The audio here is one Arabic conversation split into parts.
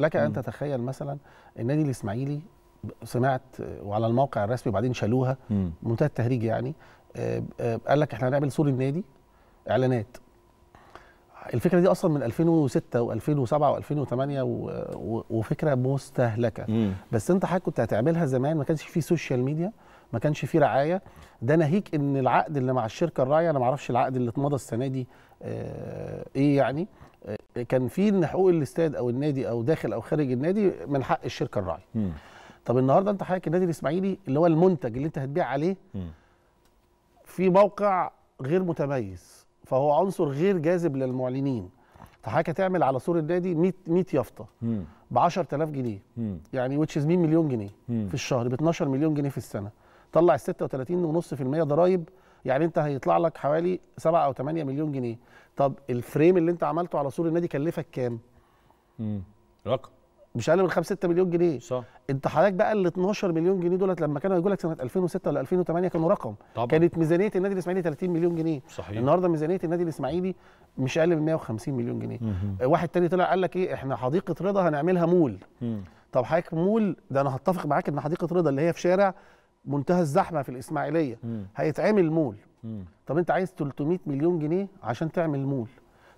لك ان تتخيل مثلا النادي الاسماعيلي سمعت وعلى الموقع الرسمي وبعدين شالوها منتهى التهريج يعني آه، آه، قال لك احنا هنعمل سور النادي اعلانات الفكره دي اصلا من 2006 و2007 و2008 وفكره مستهلكه مم. بس انت حضرتك كنت هتعملها زمان ما كانش في سوشيال ميديا ما كانش فيه رعايه ده ناهيك ان العقد اللي مع الشركه الراعيه انا ما اعرفش العقد اللي اتمضى السنه دي آه، ايه يعني آه، كان في ان حقوق الاستاد او النادي او داخل او خارج النادي من حق الشركه الراعيه طب النهارده انت حضرتك النادي الاسماعيلي اللي هو المنتج اللي انت هتبيع عليه في موقع غير متميز فهو عنصر غير جاذب للمعلنين فحضرتك هتعمل على سور النادي 100 100 يافطه ب 10000 جنيه مم. يعني وتش 100 مليون جنيه مم. في الشهر ب 12 مليون جنيه في السنه طلع ال 36.5% ضرايب يعني انت هيطلع لك حوالي 7 او 8 مليون جنيه طب الفريم اللي انت عملته على سور النادي كلفك كام امم رقم مش اقل من 5 6 مليون جنيه صح انت حضرتك بقى ال 12 مليون جنيه دولت لما كانوا يقول لك سنه 2006 ولا 2008 كانوا رقم طبعا. كانت ميزانيه النادي الاسماعيلي 30 مليون جنيه صحيح. النهارده ميزانيه النادي الاسماعيلي مش اقل من 150 مليون جنيه مم. واحد تاني طلع قال لك ايه احنا حديقه رضا هنعملها مول مم. طب حضرتك مول ده انا هتفق معاك ان حديقه رضا اللي هي في شارع منتهى الزحمه في الاسماعيليه مم. هيتعمل مول مم. طب انت عايز 300 مليون جنيه عشان تعمل مول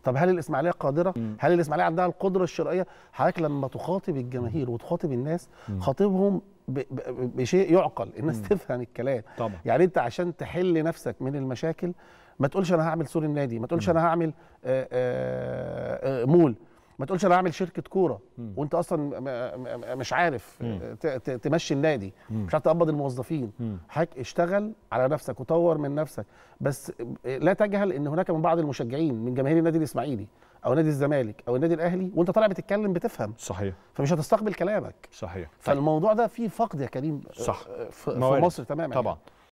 طب هل الاسماعيليه قادره مم. هل الاسماعيليه عندها القدره الشرائيه حضرتك لما تخاطب الجماهير وتخاطب الناس خاطبهم بشيء يعقل الناس مم. تفهم الكلام طبعا. يعني انت عشان تحل نفسك من المشاكل ما تقولش انا هعمل سور النادي ما تقولش مم. انا هعمل آآ آه، آآ آه، آه، مول ما تقولش انا هعمل شركه كوره وانت اصلا مش عارف تمشي النادي مش عارف تقبض الموظفين حضرتك اشتغل على نفسك وطور من نفسك بس لا تجهل ان هناك من بعض المشجعين من جماهير النادي الاسماعيلي او نادي الزمالك او النادي الاهلي وانت طالع بتتكلم بتفهم صحيح فمش هتستقبل كلامك صحيح طيب. فالموضوع ده فيه فقد يا كريم صح آه، آه، في مصر تماما طبعا يعني.